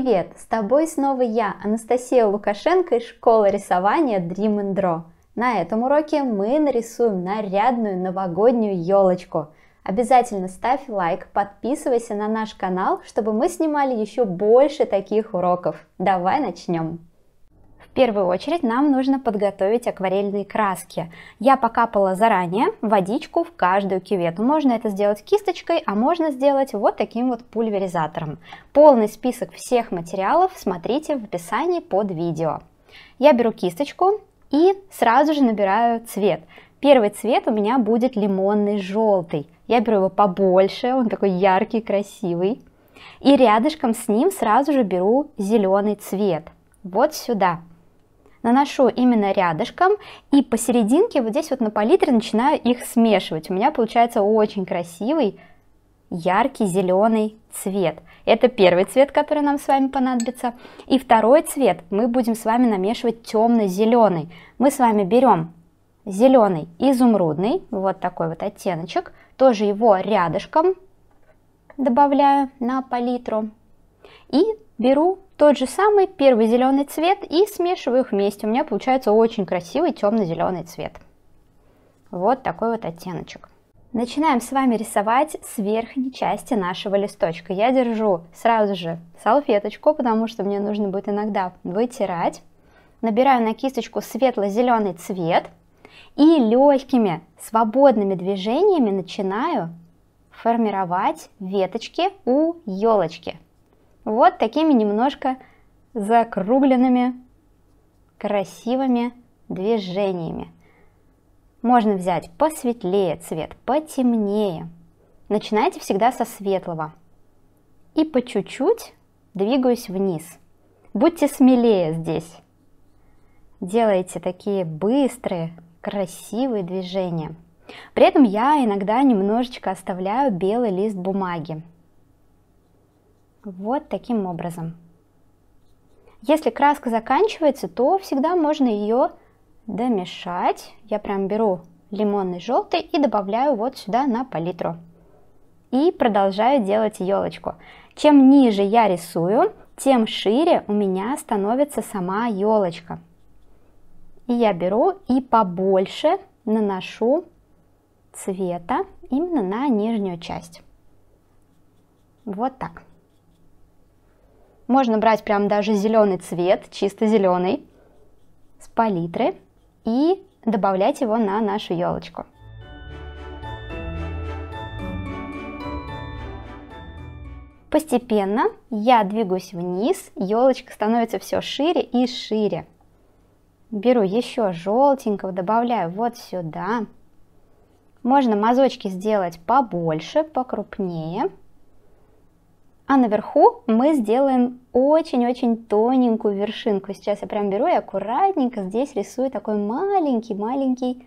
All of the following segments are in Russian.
Привет! С тобой снова я, Анастасия Лукашенко из школы рисования Dream and Draw. На этом уроке мы нарисуем нарядную новогоднюю елочку. Обязательно ставь лайк, подписывайся на наш канал, чтобы мы снимали еще больше таких уроков. Давай начнем! В первую очередь нам нужно подготовить акварельные краски. Я покапала заранее водичку в каждую кювету. Можно это сделать кисточкой, а можно сделать вот таким вот пульверизатором. Полный список всех материалов смотрите в описании под видео. Я беру кисточку и сразу же набираю цвет. Первый цвет у меня будет лимонный желтый. Я беру его побольше, он такой яркий, красивый. И рядышком с ним сразу же беру зеленый цвет. Вот сюда наношу именно рядышком и посерединке вот здесь вот на палитре начинаю их смешивать. У меня получается очень красивый яркий зеленый цвет. Это первый цвет, который нам с вами понадобится. И второй цвет мы будем с вами намешивать темно-зеленый. Мы с вами берем зеленый изумрудный, вот такой вот оттеночек, тоже его рядышком добавляю на палитру. И беру тот же самый первый зеленый цвет и смешиваю их вместе. У меня получается очень красивый темно-зеленый цвет. Вот такой вот оттеночек. Начинаем с вами рисовать с верхней части нашего листочка. Я держу сразу же салфеточку, потому что мне нужно будет иногда вытирать. Набираю на кисточку светло-зеленый цвет и легкими свободными движениями начинаю формировать веточки у елочки. Вот такими немножко закругленными, красивыми движениями. Можно взять посветлее цвет, потемнее. Начинайте всегда со светлого. И по чуть-чуть двигаюсь вниз. Будьте смелее здесь. Делайте такие быстрые, красивые движения. При этом я иногда немножечко оставляю белый лист бумаги. Вот таким образом. Если краска заканчивается, то всегда можно ее домешать. Я прям беру лимонный желтый и добавляю вот сюда на палитру. И продолжаю делать елочку. Чем ниже я рисую, тем шире у меня становится сама елочка. И я беру и побольше наношу цвета именно на нижнюю часть. Вот так. Можно брать прям даже зеленый цвет, чисто зеленый, с палитры и добавлять его на нашу елочку. Постепенно я двигаюсь вниз, елочка становится все шире и шире. Беру еще желтенького, добавляю вот сюда. Можно мазочки сделать побольше, покрупнее. А наверху мы сделаем очень-очень тоненькую вершинку. Сейчас я прям беру и аккуратненько здесь рисую такой маленький-маленький,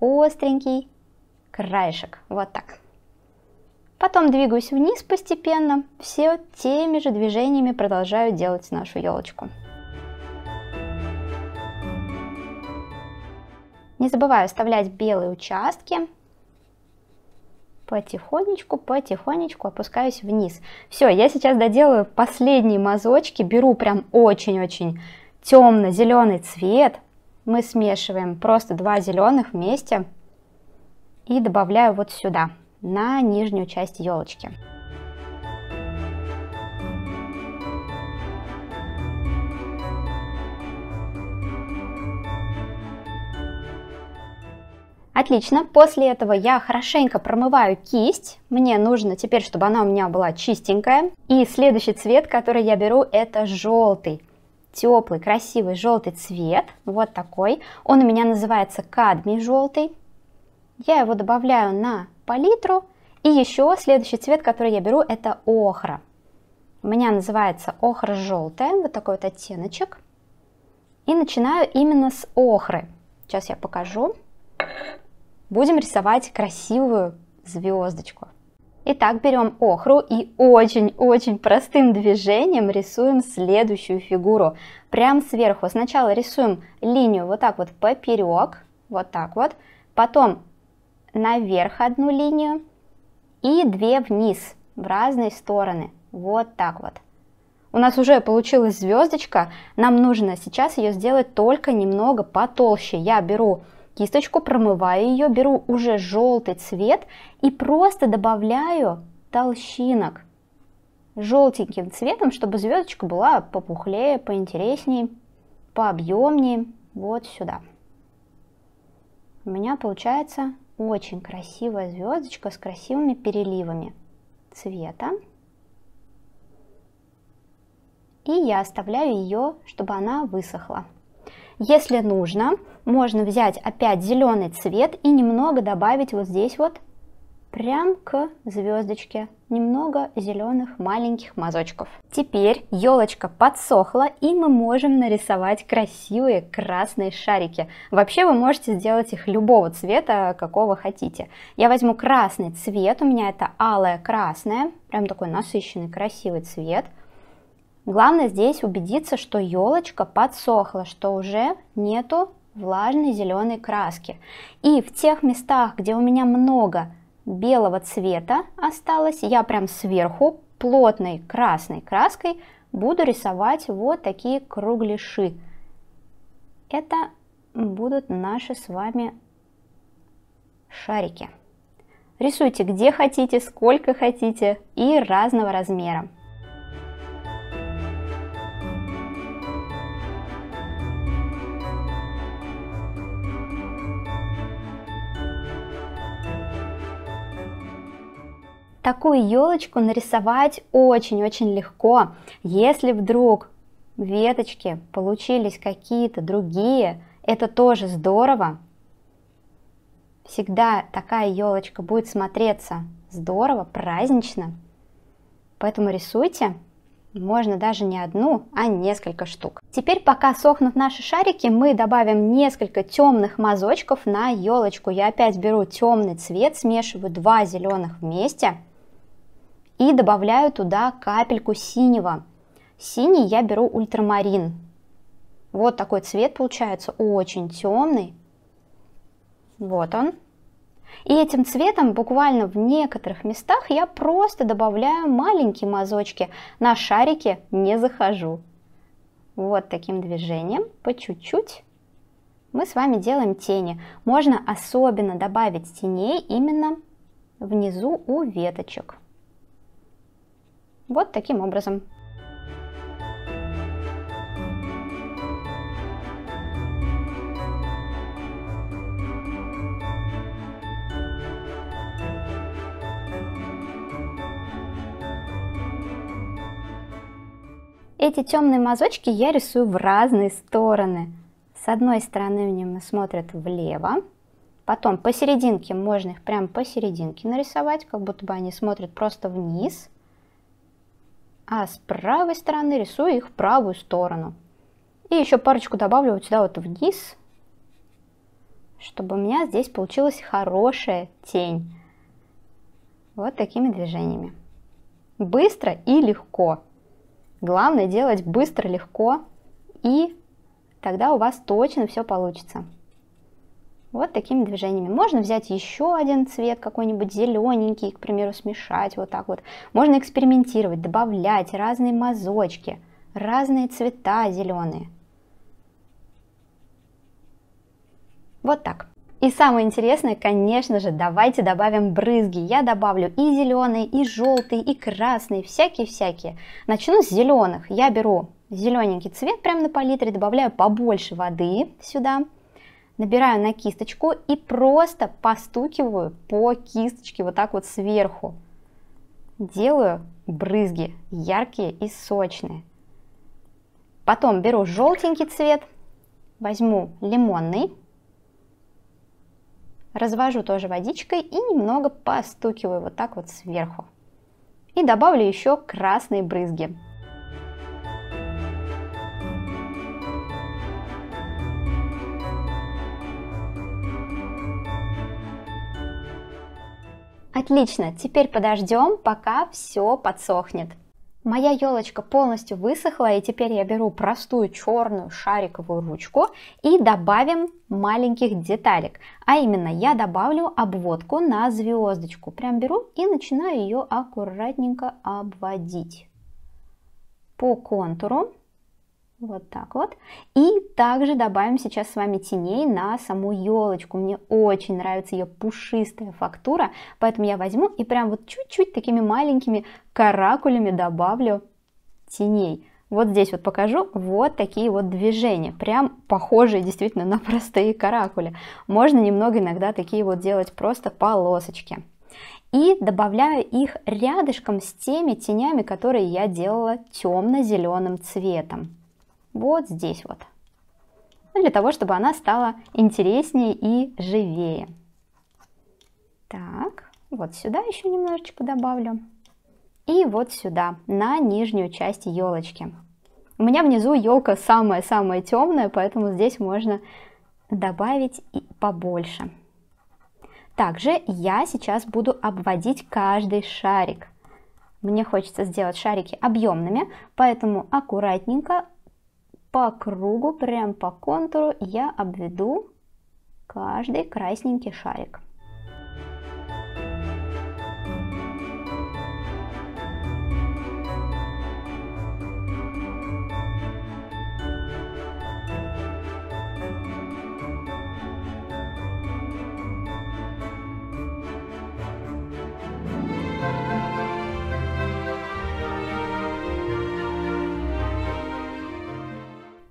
остренький краешек. Вот так. Потом двигаюсь вниз постепенно, все теми же движениями продолжаю делать нашу елочку. Не забываю оставлять белые участки, потихонечку, потихонечку опускаюсь вниз. Все, я сейчас доделаю последние мазочки, беру прям очень-очень темно-зеленый цвет, мы смешиваем просто два зеленых вместе и добавляю вот сюда, на нижнюю часть елочки. Отлично, после этого я хорошенько промываю кисть. Мне нужно теперь, чтобы она у меня была чистенькая. И следующий цвет, который я беру, это желтый. Теплый, красивый желтый цвет, вот такой. Он у меня называется кадмий желтый. Я его добавляю на палитру. И еще следующий цвет, который я беру, это охра. У меня называется охра желтая, вот такой вот оттеночек. И начинаю именно с охры. Сейчас я покажу. Будем рисовать красивую звездочку. Итак, берем охру и очень-очень простым движением рисуем следующую фигуру. Прям сверху. Сначала рисуем линию вот так вот поперек, вот так вот. Потом наверх одну линию и две вниз в разные стороны. Вот так вот. У нас уже получилась звездочка, нам нужно сейчас ее сделать только немного потолще. Я беру кисточку, промываю ее, беру уже желтый цвет и просто добавляю толщинок желтеньким цветом, чтобы звездочка была попухлее, поинтереснее, пообъемнее, вот сюда. У меня получается очень красивая звездочка с красивыми переливами цвета. И я оставляю ее, чтобы она высохла. Если нужно, можно взять опять зеленый цвет и немного добавить вот здесь вот, прям к звездочке, немного зеленых маленьких мазочков. Теперь елочка подсохла и мы можем нарисовать красивые красные шарики. Вообще вы можете сделать их любого цвета, какого хотите. Я возьму красный цвет, у меня это алое-красное, прям такой насыщенный красивый цвет. Главное здесь убедиться, что елочка подсохла, что уже нету влажной зеленой краски. И в тех местах, где у меня много белого цвета осталось, я прям сверху плотной красной краской буду рисовать вот такие кругляши. Это будут наши с вами шарики. Рисуйте где хотите, сколько хотите и разного размера. Такую елочку нарисовать очень-очень легко. Если вдруг веточки получились какие-то другие, это тоже здорово. Всегда такая елочка будет смотреться здорово, празднично. Поэтому рисуйте. Можно даже не одну, а несколько штук. Теперь, пока сохнут наши шарики, мы добавим несколько темных мазочков на елочку. Я опять беру темный цвет, смешиваю два зеленых вместе – и добавляю туда капельку синего. Синий я беру ультрамарин. Вот такой цвет получается, очень темный. Вот он. И этим цветом буквально в некоторых местах я просто добавляю маленькие мазочки. На шарики не захожу. Вот таким движением, по чуть-чуть, мы с вами делаем тени. Можно особенно добавить теней именно внизу у веточек. Вот таким образом. Эти темные мазочки я рисую в разные стороны. С одной стороны они смотрят влево, потом посерединке, можно их прям посерединке нарисовать, как будто бы они смотрят просто вниз – а с правой стороны рисую их в правую сторону. И еще парочку добавлю вот сюда вот вниз, чтобы у меня здесь получилась хорошая тень. Вот такими движениями. Быстро и легко. Главное делать быстро, легко, и тогда у вас точно все получится. Вот такими движениями. Можно взять еще один цвет, какой-нибудь зелененький, к примеру, смешать вот так вот. Можно экспериментировать, добавлять разные мазочки, разные цвета зеленые. Вот так. И самое интересное, конечно же, давайте добавим брызги. Я добавлю и зеленые, и желтые, и красные, всякие-всякие. Начну с зеленых. Я беру зелененький цвет прямо на палитре, добавляю побольше воды сюда набираю на кисточку и просто постукиваю по кисточке вот так вот сверху. Делаю брызги яркие и сочные. Потом беру желтенький цвет, возьму лимонный, развожу тоже водичкой и немного постукиваю вот так вот сверху. И добавлю еще красные брызги. Отлично, теперь подождем, пока все подсохнет. Моя елочка полностью высохла, и теперь я беру простую черную шариковую ручку и добавим маленьких деталек. А именно, я добавлю обводку на звездочку. Прям беру и начинаю ее аккуратненько обводить по контуру. Вот так вот. И также добавим сейчас с вами теней на саму елочку. Мне очень нравится ее пушистая фактура, поэтому я возьму и прям вот чуть-чуть такими маленькими каракулями добавлю теней. Вот здесь вот покажу вот такие вот движения, прям похожие действительно на простые каракули. Можно немного иногда такие вот делать просто полосочки. И добавляю их рядышком с теми тенями, которые я делала темно-зеленым цветом вот здесь вот. Ну, для того, чтобы она стала интереснее и живее. Так, вот сюда еще немножечко добавлю. И вот сюда, на нижнюю часть елочки. У меня внизу елка самая-самая темная, поэтому здесь можно добавить и побольше. Также я сейчас буду обводить каждый шарик. Мне хочется сделать шарики объемными, поэтому аккуратненько по кругу, прям по контуру я обведу каждый красненький шарик.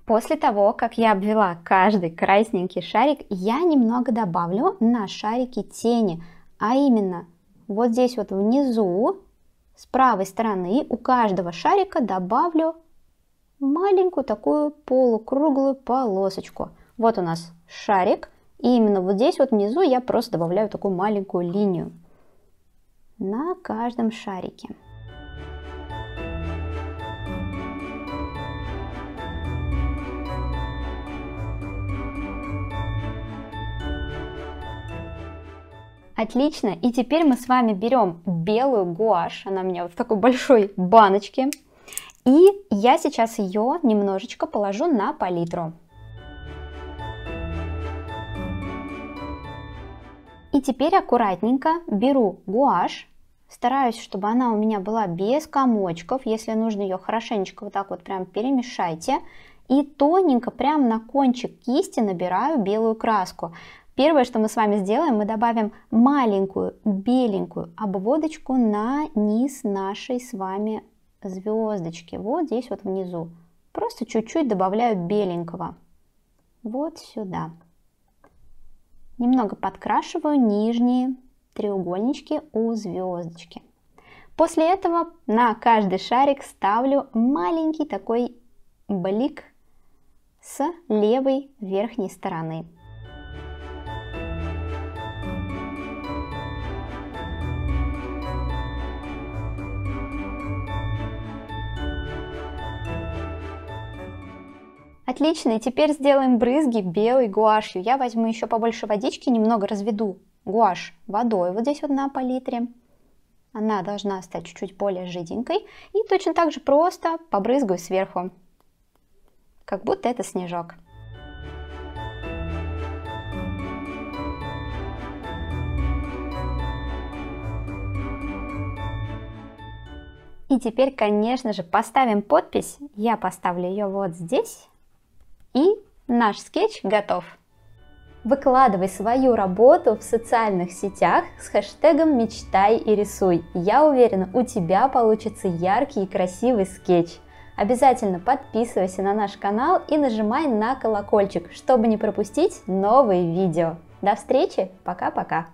После того, как я обвела каждый красненький шарик, я немного добавлю на шарики тени, а именно вот здесь вот внизу, с правой стороны, у каждого шарика добавлю маленькую такую полукруглую полосочку. Вот у нас шарик, и именно вот здесь вот внизу я просто добавляю такую маленькую линию на каждом шарике. Отлично, и теперь мы с вами берем белую гуашь, она у меня вот в такой большой баночке, и я сейчас ее немножечко положу на палитру. И теперь аккуратненько беру гуашь, стараюсь, чтобы она у меня была без комочков, если нужно ее хорошенечко вот так вот прям перемешайте, и тоненько прям на кончик кисти набираю белую краску. Первое, что мы с вами сделаем, мы добавим маленькую беленькую обводочку на низ нашей с вами звездочки. Вот здесь вот внизу. Просто чуть-чуть добавляю беленького. Вот сюда. Немного подкрашиваю нижние треугольнички у звездочки. После этого на каждый шарик ставлю маленький такой блик с левой верхней стороны. Отлично, и теперь сделаем брызги белой гуашью. Я возьму еще побольше водички, немного разведу гуашь водой вот здесь вот на палитре. Она должна стать чуть-чуть более жиденькой. И точно так же просто побрызгаю сверху, как будто это снежок. И теперь, конечно же, поставим подпись. Я поставлю ее вот здесь. И наш скетч готов. Выкладывай свою работу в социальных сетях с хэштегом «Мечтай и рисуй». Я уверена, у тебя получится яркий и красивый скетч. Обязательно подписывайся на наш канал и нажимай на колокольчик, чтобы не пропустить новые видео. До встречи, пока-пока!